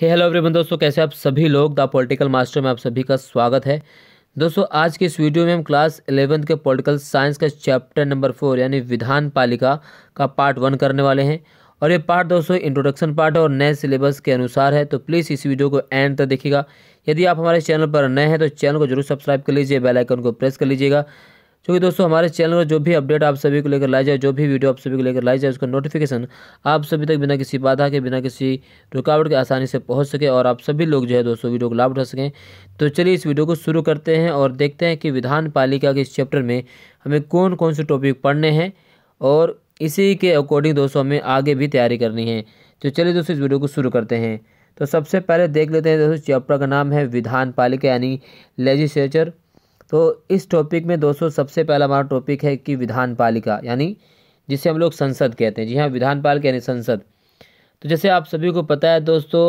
हे hello everyone दोस्तों कैसे आप सभी लोग द पॉलिटिकल मास्टर में आप सभी का स्वागत है दोस्तों आज के इस वीडियो में हम क्लास एलेवंथ के पॉलिटिकल साइंस का चैप्टर नंबर फोर यानी विधान पालिका का पार्ट वन करने वाले हैं और ये पार्ट दोस्तों इंट्रोडक्शन पार्ट है और नए सिलेबस के अनुसार है तो प्लीज़ इस वीडियो को एंड तक देखिएगा यदि आप हमारे चैनल पर नए हैं तो चैनल को जरूर सब्सक्राइब कर लीजिए बेलाइकन को प्रेस कर लीजिएगा क्योंकि दोस्तों हमारे चैनल पर जो भी अपडेट आप सभी को लेकर लाई जाए जो भी वीडियो आप सभी को लेकर लाई जाए उसका नोटिफिकेशन आप सभी तक बिना किसी बाधा के बिना किसी रुकावट के आसानी से पहुँच सके और आप सभी लोग जो है दोस्तों वीडियो को लाभ उठा सकें तो चलिए इस वीडियो को शुरू करते हैं और देखते हैं कि विधान पालिका के इस चैप्टर में हमें कौन कौन से टॉपिक पढ़ने हैं और इसी के अकॉर्डिंग दोस्तों हमें आगे भी तैयारी करनी है तो चलिए दोस्तों इस वीडियो को शुरू करते हैं तो सबसे पहले देख लेते हैं दोस्तों चैप्टर का नाम है विधान पालिका यानी लेजिस्लेचर तो इस टॉपिक में दोस्तों सबसे पहला हमारा टॉपिक है कि विधान पालिका यानी जिसे हम लोग संसद कहते हैं जी हाँ विधान पालिका यानी संसद तो जैसे आप सभी को पता है दोस्तों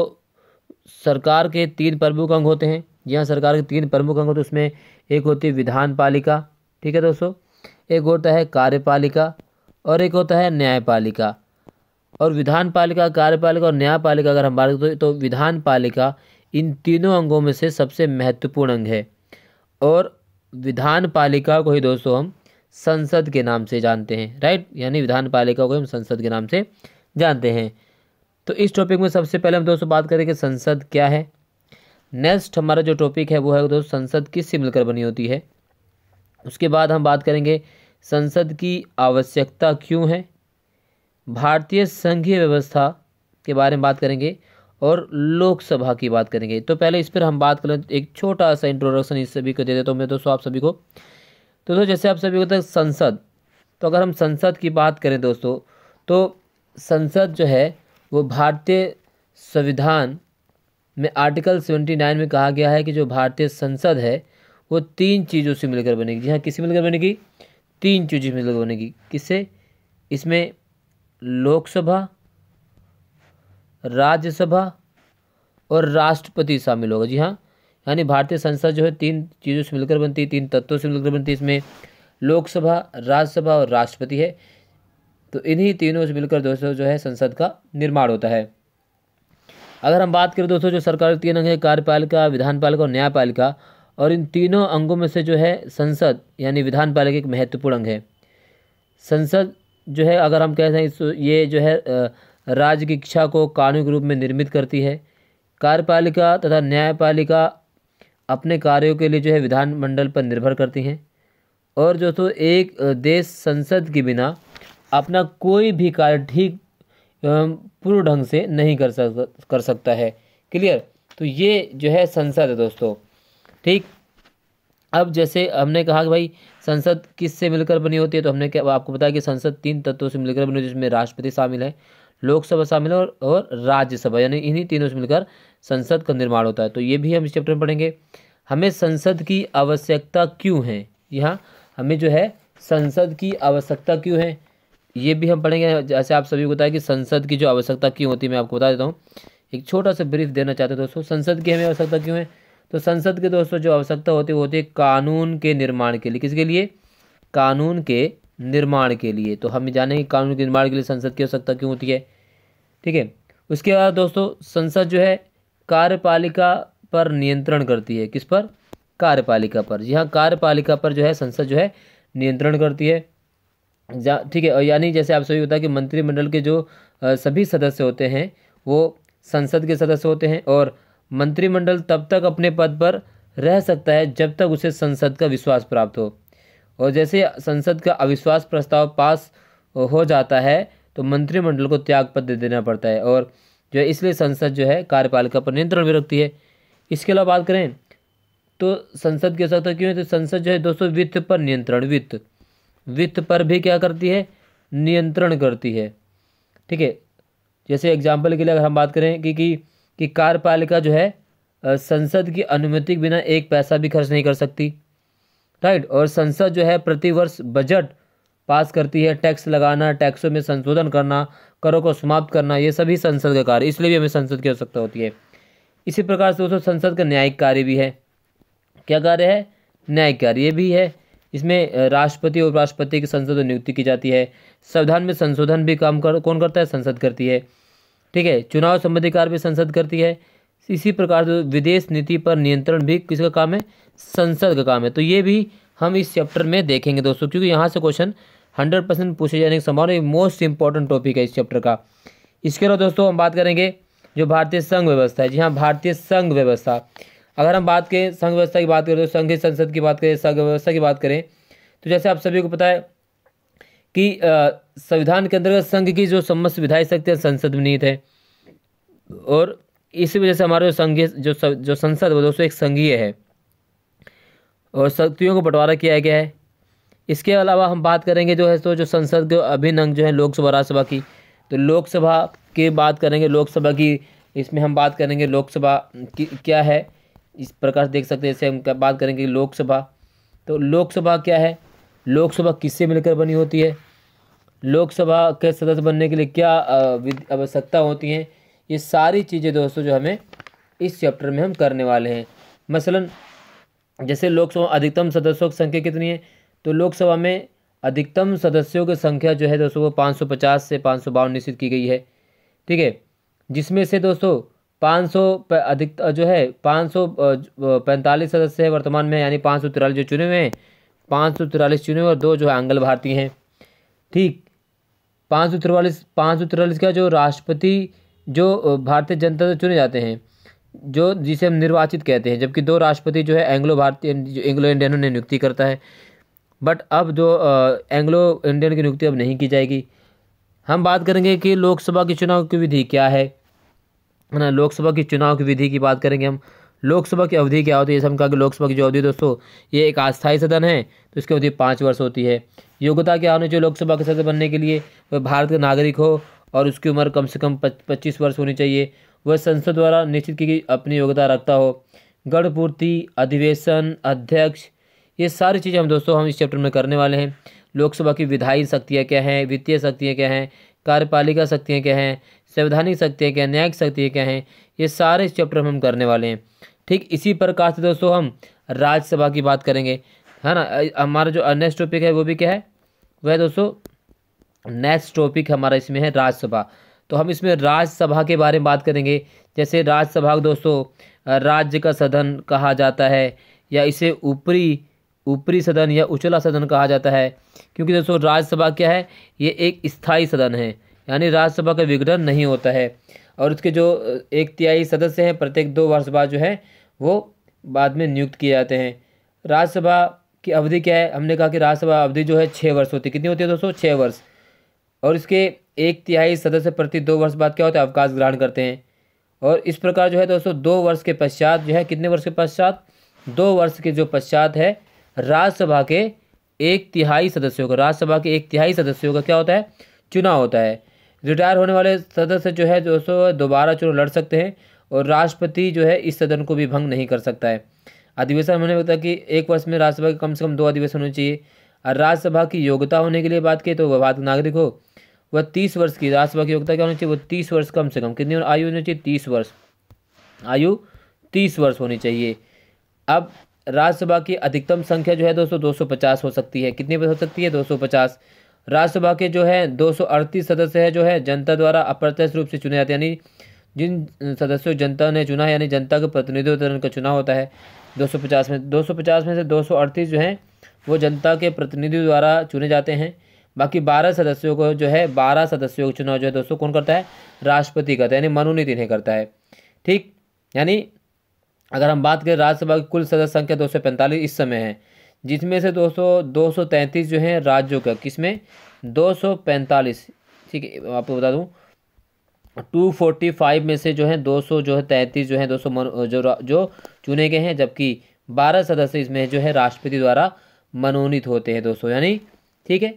सरकार के तीन प्रमुख अंग होते हैं जी हाँ सरकार के तीन प्रमुख अंग होते हैं उसमें एक होती है विधान पालिका ठीक है दोस्तों एक होता है कार्यपालिका और एक होता है न्यायपालिका और विधान पालिका कार्यपालिका और न्यायपालिका अगर हम बात करें तो विधान पालिका इन तीनों अंगों में से सबसे महत्वपूर्ण अंग है और विधान पालिका को ही दोस्तों हम संसद के नाम से जानते हैं राइट यानी विधान पालिका को हम संसद के नाम से जानते हैं तो इस टॉपिक में सबसे पहले हम दोस्तों बात करेंगे संसद क्या है नेक्स्ट हमारा जो टॉपिक है वो है दोस्तों संसद से मिलकर बनी होती है उसके बाद हम बात करेंगे संसद की आवश्यकता क्यों है भारतीय संघीय व्यवस्था के बारे में बात करेंगे और लोकसभा की बात करेंगे तो पहले इस पर हम बात करें एक छोटा सा इंट्रोडक्शन इस सभी को दे देता हूँ मैं दोस्तों आप सभी को तो दोस्तों जैसे आप सभी को तो संसद तो अगर हम संसद की बात करें दोस्तों तो संसद जो है वो भारतीय संविधान में आर्टिकल सेवेंटी नाइन में कहा गया है कि जो भारतीय संसद है वो तीन चीज़ों से मिलकर बनेगी जी हाँ किसी मिलकर बनेगी तीन चीज़ें मिलकर बनेगी किससे इसमें लोकसभा राज्यसभा और राष्ट्रपति शामिल होगा जी हाँ यानी भारतीय संसद जो है तीन चीज़ों से मिलकर बनती है तीन तत्वों से मिलकर बनती है इसमें लोकसभा राज्यसभा और राष्ट्रपति है तो इन्हीं तीनों से मिलकर दोस्तों जो है संसद का निर्माण होता है अगर हम बात करें दोस्तों जो सरकार के तीन अंग है कार्यपालिका विधानपालिका और न्यायपालिका और इन तीनों अंगों में से जो है संसद यानी विधानपालिका एक महत्वपूर्ण अंग है संसद जो है अगर हम कहते हैं ये जो है राज्य की इच्छा को कानूनी रूप में निर्मित करती है कार्यपालिका तथा न्यायपालिका अपने कार्यों के लिए जो है विधानमंडल पर निर्भर करती हैं और जो तो एक देश संसद के बिना अपना कोई भी कार्य ठीक पूर्ण ढंग से नहीं कर सक कर सकता है क्लियर तो ये जो है संसद है दोस्तों ठीक अब जैसे हमने कहा कि भाई संसद किससे मिलकर बनी होती है तो हमने क्या आपको बताया कि संसद तीन तत्वों से मिलकर बनी होती है जिसमें राष्ट्रपति शामिल है लोकसभा शामिल और, और राज्यसभा यानी इन्हीं तीनों से मिलकर संसद का निर्माण होता है तो ये भी हम इस चैप्टर में पढ़ेंगे हमें संसद की आवश्यकता क्यों है यहाँ हमें जो है संसद की आवश्यकता क्यों है ये भी हम पढ़ेंगे जैसे आप सभी को बताया कि संसद की जो आवश्यकता क्यों होती है मैं आपको बता देता हूँ एक छोटा सा ब्रीफ देना चाहते हैं दोस्तों संसद की हमें आवश्यकता क्यों है तो संसद के दोस्तों जो आवश्यकता होती है वो होती है कानून के निर्माण के लिए किसके लिए कानून के निर्माण के लिए तो हम जानेंगे कानून के निर्माण के लिए संसद की आवश्यकता क्यों होती है ठीक है उसके बाद दोस्तों संसद जो है कार्यपालिका पर नियंत्रण करती है किस पर कार्यपालिका पर जी हाँ कार्यपालिका पर जो है संसद जो है नियंत्रण करती है ठीक है यानी जैसे आप सभी होता है कि मंत्रिमंडल के जो सभी सदस्य होते हैं वो संसद के सदस्य होते हैं और मंत्रिमंडल तब तक अपने पद पर रह सकता है जब तक उसे संसद का विश्वास प्राप्त हो और जैसे संसद का अविश्वास प्रस्ताव पास हो जाता है तो मंत्रिमंडल को त्याग पत्र देना पड़ता है और जो है इसलिए संसद जो है कार्यपालिका पर नियंत्रण भी रखती है इसके अलावा बात करें तो संसद की आवश्यकता क्यों है तो संसद जो है दोस्तों वित्त पर नियंत्रण वित्त वित्त पर भी क्या करती है नियंत्रण करती है ठीक है जैसे एग्जाम्पल के लिए अगर हम बात करें कि कि, कि कार्यपालिका जो है संसद की अनुमति के बिना एक पैसा भी खर्च नहीं कर सकती राइट और संसद जो है प्रतिवर्ष बजट पास करती है टैक्स लगाना टैक्सों में संशोधन करना करों को समाप्त करना ये सभी संसद का कार्य इसलिए भी हमें संसद की आवश्यकता होती है इसी प्रकार से दोस्तों संसद का न्यायिक कार्य भी है क्या कार्य है न्यायिक कार्य भी है इसमें राष्ट्रपति और उपराष्ट्रपति की संसद में नियुक्ति की जाती है संविधान में संशोधन भी काम कर कौन करता है संसद करती है ठीक है चुनाव संबंधी कार्य भी संसद करती है इसी प्रकार से विदेश नीति पर नियंत्रण भी किसका काम है संसद का काम है तो ये भी हम इस चैप्टर में देखेंगे दोस्तों क्योंकि यहाँ से क्वेश्चन हंड्रेड परसेंट पूछे जाने की संभावना मोस्ट इंपॉर्टेंट टॉपिक है इस चैप्टर का इसके अलावा दोस्तों हम बात करेंगे जो भारतीय संघ व्यवस्था है जी हाँ भारतीय संघ व्यवस्था अगर हम बात करें संघ व्यवस्था की बात करें तो संघीय संसद की बात करें संघ व्यवस्था की बात करें तो जैसे आप सभी को पता है कि संविधान के अंतर्गत संघ की जो समस्त विधायी शक्ति है संसद में निहित है और इसी वजह से हमारे जो संघीय जो जो संसद वो दोस्तों एक संघीय है और शक्तियों को बंटवारा किया गया है इसके अलावा हम बात करेंगे जो है तो जो संसद के अभिन्न अंग जो है लोकसभा राज्यसभा की तो लोकसभा की बात करेंगे लोकसभा की इसमें हम बात करेंगे लोकसभा की क्या है इस प्रकार देख सकते हैं जैसे हम बात करेंगे लोकसभा तो लोकसभा क्या है लोकसभा किससे मिलकर बनी होती है लोकसभा के सदस्य बनने के लिए क्या आवश्यकता होती हैं ये सारी चीज़ें दोस्तों जो हमें इस चैप्टर में हम करने वाले हैं मसलन जैसे लोकसभा अधिकतम सदस्यों की संख्या कितनी है तो लोकसभा में अधिकतम सदस्यों की संख्या जो है दोस्तों वो पाँच सौ पचास से पाँच सौ बावन निश्चित की गई है ठीक है जिसमें से दोस्तों पाँच सौ अधिक जो है पाँच सौ पैंतालीस सदस्य है वर्तमान में यानी पाँच सौ तिरालीस जो चुने हुए हैं पाँच सौ तिरालीस चुने हुए और दो जो है आंगल भारतीय हैं ठीक पाँच सौ तिरालीस पाँच सौ तिरालीस का जो राष्ट्रपति जो भारतीय जनता से चुने जाते हैं जो जिसे हम निर्वाचित कहते हैं जबकि दो राष्ट्रपति जो है एंग्लो भारतीय एंग्लो इंडियनों ने नियुक्ति करता है बट अब जो एंग्लो इंडियन की नियुक्ति अब नहीं की जाएगी हम बात करेंगे कि लोकसभा के चुनाव की विधि क्या है ना लोकसभा की चुनाव की विधि की बात करेंगे हम लोकसभा की अवधि क्या होती है जैसे हम कहा कि लोकसभा की जो अवधि दोस्तों ये एक अस्थायी सदन है तो इसकी अवधि पाँच वर्ष होती है योग्यता क्या होनी चाहिए लोकसभा के सदस्य बनने के लिए वह भारत का नागरिक हो और उसकी उम्र कम से कम पच्चीस वर्ष होनी चाहिए वह संसद द्वारा निश्चित की गई अपनी योग्यता रखता हो गढ़पूर्ति अधिवेशन अध्यक्ष ये सारी चीज़ें हम दोस्तों हम इस चैप्टर में करने वाले हैं लोकसभा की विधायी शक्तियाँ क्या हैं वित्तीय शक्तियाँ क्या हैं कार्यपालिका शक्तियाँ क्या हैं संवैधानिक शक्तियाँ क्या हैं न्यायिक शक्तियाँ क्या हैं ये सारे इस चैप्टर में हम करने वाले हैं ठीक इसी प्रकार से दोस्तों हम राज्यसभा की बात करेंगे है ना हमारा जो नेक्स्ट टॉपिक है वो भी क्या है वह दोस्तों नेक्स्ट टॉपिक हमारा इसमें है राज्यसभा तो हम इसमें राज्यसभा के बारे में बात करेंगे जैसे राज्यसभा दोस्तों राज्य का सदन कहा जाता है या इसे ऊपरी ऊपरी सदन या उचला सदन कहा जाता है क्योंकि दोस्तों राज्यसभा क्या है ये एक स्थायी सदन है यानी राज्यसभा का विघटन नहीं होता है और उसके जो एक तिहाई सदस्य हैं प्रत्येक दो वर्ष बाद जो है वो बाद में नियुक्त किए जाते हैं राज्यसभा की अवधि क्या है हमने कहा कि राज्यसभा अवधि जो है छः वर्ष होती है कितनी होती है दोस्तों छः वर्ष और इसके एक तिहाई सदस्य प्रति दो वर्ष बाद क्या होता है अवकाश ग्रहण करते हैं और इस प्रकार जो है दोस्तों दो वर्ष के पश्चात जो है कितने वर्ष के पश्चात दो वर्ष के जो पश्चात है राज्यसभा के एक तिहाई सदस्यों का राज्यसभा के एक तिहाई सदस्यों का क्या होता है चुनाव होता है रिटायर होने वाले सदस्य जो है दोस्तों दोबारा चुनाव लड़ सकते हैं और राष्ट्रपति जो है इस सदन को भी भंग नहीं कर सकता है अधिवेशन मैंने बताया कि एक वर्ष में राज्यसभा के कम से कम दो अधिवेशन होने चाहिए और राज्यसभा की योग्यता होने के लिए बात की तो वह भारत नागरिक हो वह तीस वर्ष की राज्यसभा की योग्यता क्या होनी चाहिए वह तीस वर्ष कम से कम कितनी आयु होनी चाहिए तीस वर्ष आयु तीस वर्ष होनी चाहिए अब राज्यसभा की अधिकतम संख्या जो है दोस्तों पचास हो सकती है कितनी हो सकती है पचास राज्यसभा के जो है दो सदस्य है जो है जनता द्वारा अप्रत्यक्ष रूप से चुने जाते हैं यानी जिन सदस्यों जनता ने चुना है यानी जनता के प्रतिनिधित्व उनका चुनाव होता है 250 में 250 में से अड़तीस जो हैं वो जनता के प्रतिनिधि द्वारा चुने जाते हैं बाकी बारह सदस्यों को जो है बारह सदस्यों का चुनाव जो है दोस्तों कौन करता है राष्ट्रपति करता है यानी मनोनीति इन्हें करता है ठीक यानी अगर हम बात करें राज्यसभा की कुल सदस्य संख्या दो इस समय है जिसमें से दोस्तों 233 जो है राज्यों का किसमें 245 ठीक है आपको बता दूं 245 में से जो है 200 जो है तैंतीस जो है 200 जो जो चुने गए हैं जबकि 12 सदस्य इसमें जो है राष्ट्रपति द्वारा मनोनीत होते हैं दोस्तों यानी ठीक है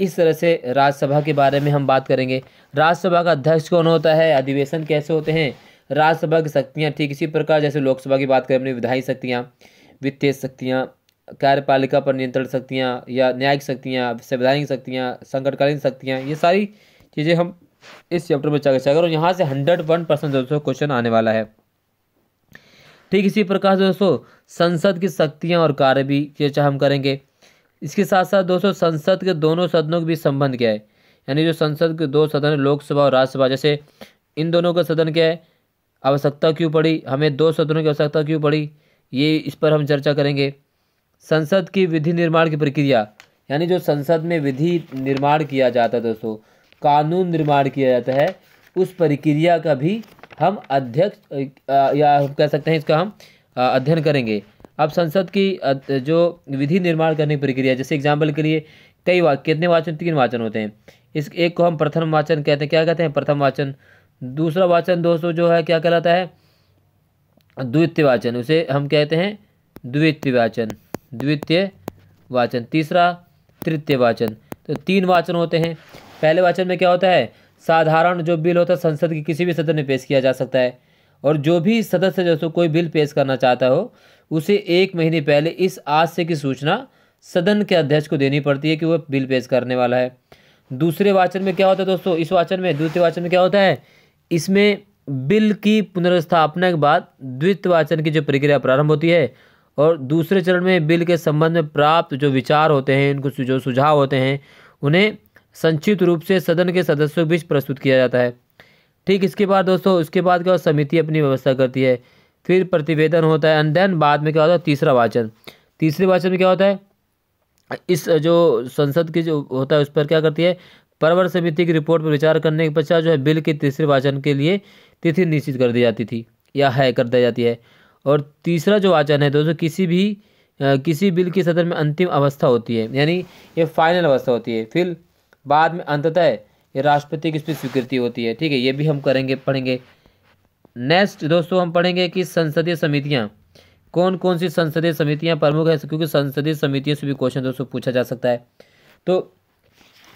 इस तरह से राज्यसभा के बारे में हम बात करेंगे राज्यसभा का अध्यक्ष कौन होता है अधिवेशन कैसे होते हैं राज्यसभा की शक्तियाँ ठीक इसी प्रकार जैसे लोकसभा की बात करें अपनी विधायी शक्तियाँ वित्तीय शक्तियाँ कार्यपालिका पर नियंत्रण शक्तियाँ या न्यायिक शक्तियाँ संवैधानिक शक्तियाँ संकटकालीन शक्तियाँ ये सारी चीज़ें हम इस चैप्टर में चर्चा करें और यहाँ से हंड्रेड वन परसेंट दोस्तों क्वेश्चन आने वाला है ठीक इसी प्रकार से दोस्तों संसद की शक्तियाँ और कार्य भी चर्चा हम करेंगे इसके साथ साथ दोस्तों संसद के दोनों सदनों के बीच संबंध क्या है यानी जो संसद के दो सदन लोकसभा और राज्यसभा जैसे इन दोनों का सदन क्या है आवश्यकता क्यों पड़ी हमें दो सदनों की आवश्यकता क्यों पड़ी ये इस पर हम चर्चा करेंगे संसद की विधि निर्माण की प्रक्रिया यानी जो संसद में विधि निर्माण किया जाता है दोस्तों कानून निर्माण किया जाता है उस प्रक्रिया का भी हम अध्यक्ष या हम कह सकते हैं इसका हम अध्ययन करेंगे अब संसद की जो विधि निर्माण करने की प्रक्रिया जैसे एग्जाम्पल के लिए कई वा कितने वाचन तीन वाचन होते हैं इस एक को हम प्रथम वाचन कहते हैं क्या कहते हैं प्रथम वाचन दूसरा वाचन दोस्तों जो है क्या कहलाता है द्वितीय वाचन उसे हम कहते हैं द्वितीय वाचन द्वितीय वाचन तीसरा तृतीय वाचन तो तीन वाचन होते हैं पहले वाचन में क्या होता है साधारण जो बिल होता है संसद के किसी भी सदन में पेश किया जा सकता है और जो भी सदस्य जैसे कोई बिल पेश करना चाहता हो उसे एक महीने पहले इस आज से की सूचना सदन के अध्यक्ष को देनी पड़ती है कि वह बिल पेश करने वाला है दूसरे वाचन में क्या होता है दोस्तों इस वाचन में द्वितीय वाचन में क्या होता है इसमें बिल की पुनर्स्थापना के बाद द्वित वाचन की जो प्रक्रिया प्रारंभ होती है और दूसरे चरण में बिल के संबंध में प्राप्त जो विचार होते हैं उनको जो सुझाव होते हैं उन्हें संक्षिप्त रूप से सदन के सदस्यों के बीच प्रस्तुत किया जाता है ठीक इसके बाद दोस्तों उसके बाद क्या समिति अपनी व्यवस्था करती है फिर प्रतिवेदन होता है एंड देन बाद में क्या होता है तीसरा वाचन तीसरे वाचन में क्या होता है इस जो संसद की जो होता है उस पर क्या करती है परवर समिति की रिपोर्ट पर विचार करने के पश्चात जो है बिल के तीसरे वाचन के लिए तिथि निश्चित कर दी जाती थी या है कर दी जाती है और तीसरा जो वाचन है दोस्तों किसी भी आ, किसी बिल की सदन में अंतिम अवस्था होती है यानी ये फाइनल अवस्था होती है फिर बाद में अंततः ये राष्ट्रपति की इसमें स्वीकृति होती है ठीक है ये भी हम करेंगे पढ़ेंगे नेक्स्ट दोस्तों हम पढ़ेंगे कि संसदीय समितियाँ कौन कौन सी संसदीय समितियाँ प्रमुख हैं क्योंकि संसदीय समितियों से भी क्वेश्चन दोस्तों पूछा जा सकता है तो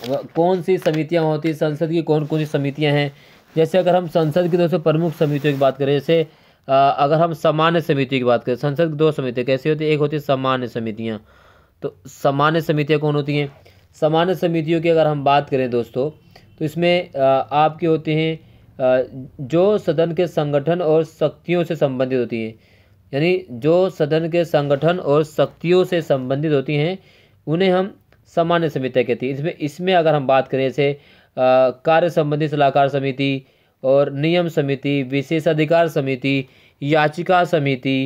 कौन सी समितियाँ होती हैं संसद की कौन कौन सी समितियाँ हैं जैसे अगर हम संसद की दोस्तों प्रमुख समितियों की बात करें जैसे अगर हम सामान्य समिति की बात करें संसद की दो समितियाँ कैसी होती है एक होती है सामान्य समितियाँ तो सामान्य समितियाँ कौन होती हैं सामान्य समितियों की अगर हम बात करें दोस्तों तो इसमें आपके होते हैं जो सदन के संगठन और शक्तियों से संबंधित होती हैं यानी जो सदन के संगठन और शक्तियों से संबंधित होती हैं उन्हें हम सामान्य समिति कहती है इसमें इसमें अगर हम बात करें जैसे कार्य संबंधी सलाहकार समिति और नियम समिति विशेषाधिकार समिति याचिका समिति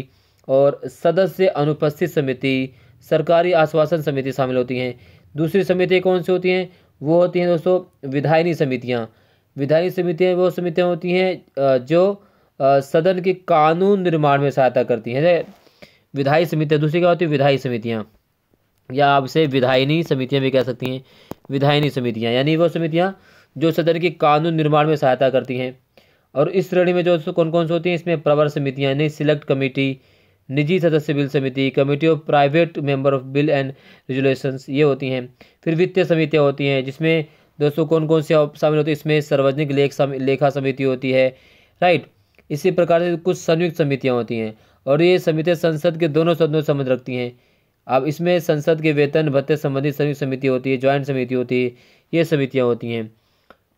और सदस्य अनुपस्थित समिति सरकारी आश्वासन समिति शामिल होती हैं दूसरी समितियाँ कौन सी होती हैं वो होती हैं दोस्तों विधायनी समितियाँ विधायनी समितियाँ वो समितियाँ होती हैं जो सदन के कानून निर्माण में सहायता करती हैं विधायी समितियाँ दूसरी क्या होती है विधायी समितियाँ या आप इसे विधायनी समितियाँ भी कह सकती हैं विधायनी समितियाँ यानी वो समितियाँ जो सदन की कानून निर्माण में सहायता करती हैं और इस श्रेणी में जो कौन कौन से होती हैं इसमें प्रवर समितियाँ यानी सिलेक्ट कमेटी निजी सदस्य बिल समिति committee of private member of bill and resolutions ये होती हैं फिर वित्तीय समितियाँ होती हैं जिसमें दोस्तों कौन कौन से शामिल होते हैं इसमें सार्वजनिक लेख लेखा समिति होती है राइट इसी प्रकार से कुछ संयुक्त समितियाँ होती हैं और ये समितियाँ संसद के दोनों सदनों से संबंध रखती हैं अब इसमें संसद के वेतन भत्ते संबंधी संयुक्त समिति होती है ज्वाइंट समिति होती है ये समितियाँ होती हैं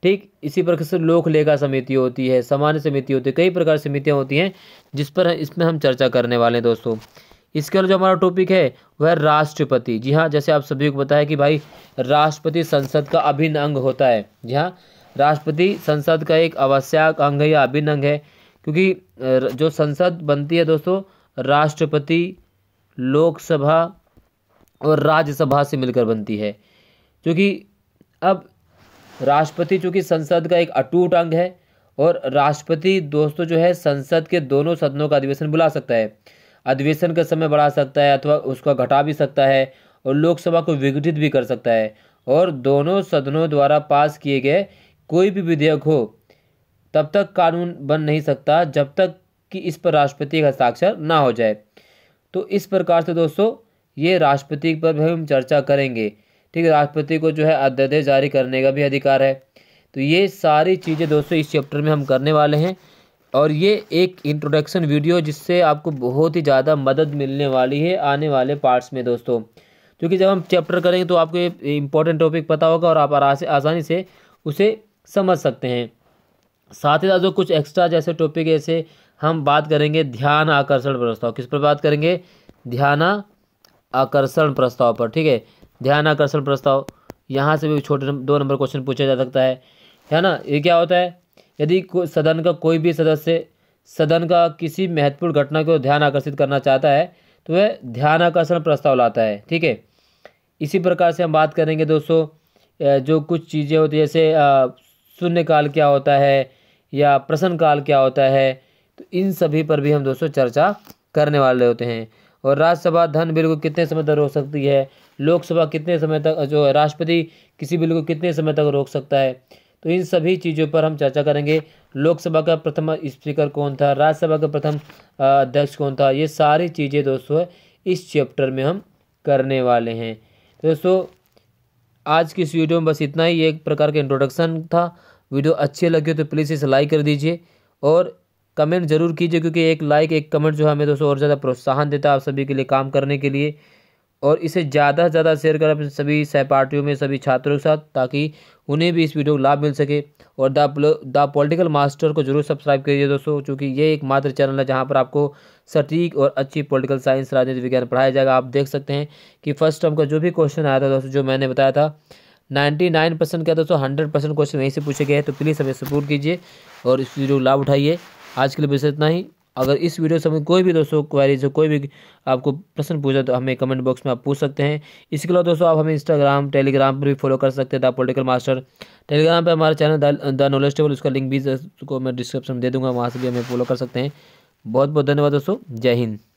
ठीक इसी प्रकार से लोक लेखा समिति होती है सामान्य समिति होती है कई प्रकार की समितियाँ होती हैं जिस पर इसमें हम चर्चा करने वाले हैं दोस्तों इसके अलावा जो हमारा टॉपिक है वह राष्ट्रपति जी हाँ जैसे आप सभी को बताया कि भाई राष्ट्रपति संसद का अभिन्न अंग होता है जी हाँ राष्ट्रपति संसद का एक आवश्यक अंग है या अभिन्न अंग है क्योंकि जो संसद बनती है दोस्तों राष्ट्रपति लोकसभा और राज्यसभा से मिलकर बनती है क्योंकि अब राष्ट्रपति चूँकि संसद का एक अटूट अंग है और राष्ट्रपति दोस्तों जो है संसद के दोनों सदनों का अधिवेशन बुला सकता है अधिवेशन का समय बढ़ा सकता है अथवा उसका घटा भी सकता है और लोकसभा को विघटित भी कर सकता है और दोनों सदनों द्वारा पास किए गए कोई भी विधेयक हो तब तक कानून बन नहीं सकता जब तक कि इस पर राष्ट्रपति का हस्ताक्षर ना हो जाए तो इस प्रकार से दोस्तों ये राष्ट्रपति पर भी हम चर्चा करेंगे ठीक है राष्ट्रपति को जो है अध्यादेश जारी करने का भी अधिकार है तो ये सारी चीज़ें दोस्तों इस चैप्टर में हम करने वाले हैं और ये एक इंट्रोडक्शन वीडियो जिससे आपको बहुत ही ज़्यादा मदद मिलने वाली है आने वाले पार्ट्स में दोस्तों क्योंकि जब हम चैप्टर करेंगे तो आपको ये इंपॉर्टेंट टॉपिक पता होगा और आप आसानी से उसे समझ सकते हैं साथ ही साथ जो कुछ एक्स्ट्रा जैसे टॉपिक ऐसे हम बात करेंगे ध्यान आकर्षण व्यवस्था किस पर बात करेंगे ध्याना आकर्षण प्रस्ताव पर ठीक है ध्यान आकर्षण प्रस्ताव यहाँ से भी छोटे दो नंबर क्वेश्चन पूछा जा सकता है है ना ये क्या होता है यदि सदन का कोई भी सदस्य सदन का किसी महत्वपूर्ण घटना को ध्यान आकर्षित करना चाहता है तो वह ध्यान आकर्षण प्रस्ताव लाता है ठीक है इसी प्रकार से हम बात करेंगे दोस्तों जो कुछ चीज़ें होती जैसे शून्यकाल क्या होता है या प्रश्न काल क्या होता है तो इन सभी पर भी हम दोस्तों चर्चा करने वाले होते हैं और राज्यसभा धन बिल को कितने समय तक रोक सकती है लोकसभा कितने समय तक जो है राष्ट्रपति किसी बिल को कितने समय तक रोक सकता है तो इन सभी चीज़ों पर हम चर्चा करेंगे लोकसभा का प्रथम स्पीकर कौन था राज्यसभा का प्रथम अध्यक्ष कौन था ये सारी चीज़ें दोस्तों इस चैप्टर में हम करने वाले हैं तो दोस्तों आज की इस वीडियो में बस इतना ही एक प्रकार का इंट्रोडक्शन था वीडियो अच्छे लगे तो प्लीज़ इसे लाइक कर दीजिए और कमेंट जरूर कीजिए क्योंकि एक लाइक एक कमेंट जो है हमें दोस्तों और ज़्यादा प्रोत्साहन देता है आप सभी के लिए काम करने के लिए और इसे ज़्यादा से ज़्यादा शेयर करें अपने सभी सहपाठियों में सभी छात्रों के साथ ताकि उन्हें भी इस वीडियो को लाभ मिल सके और द द पॉलिटिकल मास्टर को जरूर सब्सक्राइब कीजिए दोस्तों क्योंकि ये एक मात्र चैनल है जहाँ पर आपको सटीक और अच्छी पॉलिटिकल साइंस राजनीति विज्ञान पढ़ाया जाएगा आप देख सकते हैं कि फर्स्ट टर्म का जो भी क्वेश्चन आया था दोस्तों जो मैंने बताया था नाइन्टी नाइन परसेंट क्या दोस्तों हंड्रेड परसेंट क्वेश्चन यहीं से पूछे गए हैं तो प्लीज़ हमें सपोर्ट कीजिए और इस वीडियो को लाभ उठाइए आज के लिए बस इतना ही अगर इस वीडियो से हमें कोई भी दोस्तों क्वारीज हो कोई भी आपको प्रश्न पूछा तो हमें कमेंट बॉक्स में आप पूछ सकते हैं इसके अलावा दोस्तों आप हमें इंस्टाग्राम टेलीग्राम पर भी फॉलो कर सकते हैं द पोलिटिकल मास्टर टेलीग्राम पर हमारा चैनल द नॉलेज टेबल उसका लिंक भी को मैं डिस्क्रिप्शन में दे दूँगा वहाँ से भी हमें फॉलो कर सकते हैं बहुत बहुत धन्यवाद दोस्तों जय हिंद